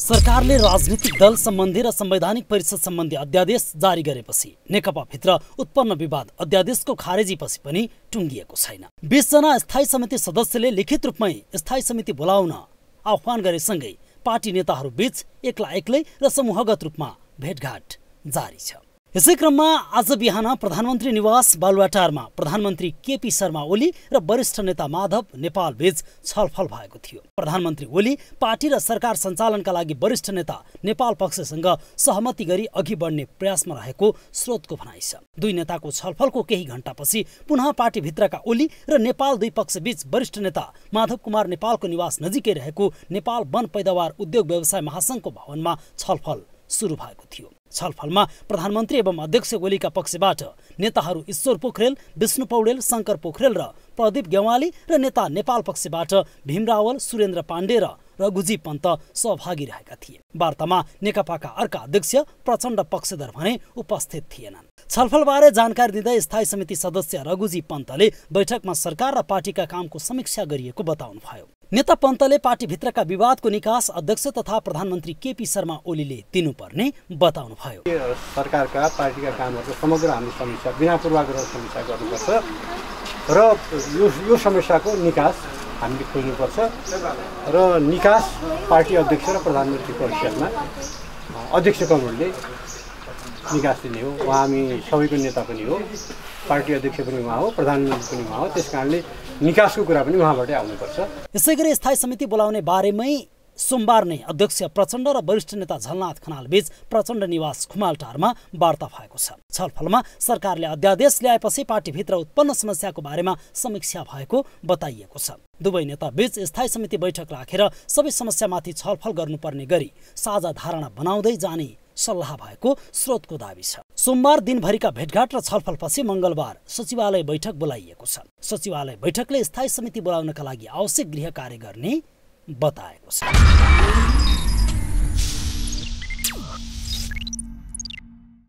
सरकारले राजनीतिक दल सम्बन्धी र संवैधानिक परिषद सम्बन्धी अध्यादेश जारी गरेपछि नेकपाभित्र उत्पन्न विवाद अध्यादेशको खारेजीपछि पनि टुङ्गिएको छैन बिसजना स्थायी समिति सदस्यले लिखित रूपमै स्थायी समिति बोलाउन आह्वान गरेसँगै पार्टी नेताहरूबीच एक्ला एक्लै र समूहगत रूपमा भेटघाट जारी छ यसै क्रममा आज बिहान प्रधानमन्त्री निवास बालुवाटारमा प्रधानमन्त्री केपी शर्मा ओली र वरिष्ठ नेता माधव नेपाल बीच छलफल भएको थियो प्रधानमन्त्री ओली पार्टी र सरकार सञ्चालनका लागि वरिष्ठ नेता नेपाल पक्षसँग सहमति गरी अघि बढ्ने प्रयासमा रहेको स्रोतको भनाइ छ दुई नेताको छलफलको केही घण्टापछि पुनः पार्टीभित्रका ओली र नेपाल दुई पक्षबीच वरिष्ठ नेता माधव कुमार नेपालको निवास नजिकै रहेको नेपाल वन पैदावार उद्योग व्यवसाय महासङ्घको भवनमा छलफल सुरु भएको थियो छलफलमा प्रधानमन्त्री एवं अध्यक्ष ओलीका पक्षबाट नेताहरू ईश्वर पोखरेल विष्णु पौडेल शङ्कर पोखरेल र प्रदीप गेवाली र नेता नेपाल पक्षबाट भीम रावल सुरेन्द्र पाण्डे र रघुजी पन्त सहभागी रहेका थिए वार्तामा नेकपाका अर्का अध्यक्ष प्रचण्ड पक्षधर भने उपस्थित थिएनन् छलफलबारे जानकारी दिँदै स्थायी समिति सदस्य रघुजी पन्तले बैठकमा सरकार र पार्टीका कामको समीक्षा गरिएको बताउनुभयो नेता पन्तले पार्टीभित्रका विवादको निकास अध्यक्ष तथा प्रधानमन्त्री केपी शर्मा ओलीले दिनुपर्ने बताउनुभयो सरकारका पार्टीका कामहरूको समग्र हामी समीक्षा बिना पूर्वाग्रह समीक्षा गर्नुपर्छ र यो यो समस्याको निकास हामीले खोज्नुपर्छ र निकास पार्टी अध्यक्ष र प्रधानमन्त्री परिषदमा अध्यक्ष कमलले निकास दिने हो उहाँ हामी सबैको नेता पनि हो पार्टी अध्यक्ष पनि उहाँ हो प्रधानमन्त्री पनि उहाँ हो त्यस कारणले निकासको कुरा पनि उहाँबाटै आउनुपर्छ यसै गरी स्थायी समिति बोलाउने बारेमै सोमबार नै अध्यक्ष प्रचण्ड र वरिष्ठ नेता झलनाथ खनालबीच प्रचण्ड निवास खुमालटारमा वार्ता भएको छ छलफलमा सरकारले अध्यादेश ल्याएपछि पार्टीभित्र उत्पन्न समस्याको बारेमा समीक्षा भएको बताइएको छ दुवै नेताबीच स्थायी समिति बैठक राखेर सबै समस्यामाथि छलफल गर्नुपर्ने गरी साझा धारणा बनाउँदै जाने सल्लाह भएको स्रोतको दावी छ सोमबार दिनभरिका भेटघाट र छलफलपछि मङ्गलबार सचिवालय बैठक बोलाइएको छ सचिवालय बैठकले स्थायी समिति बोलाउनका लागि आवश्यक गृह कार्य गर्ने बताएको छ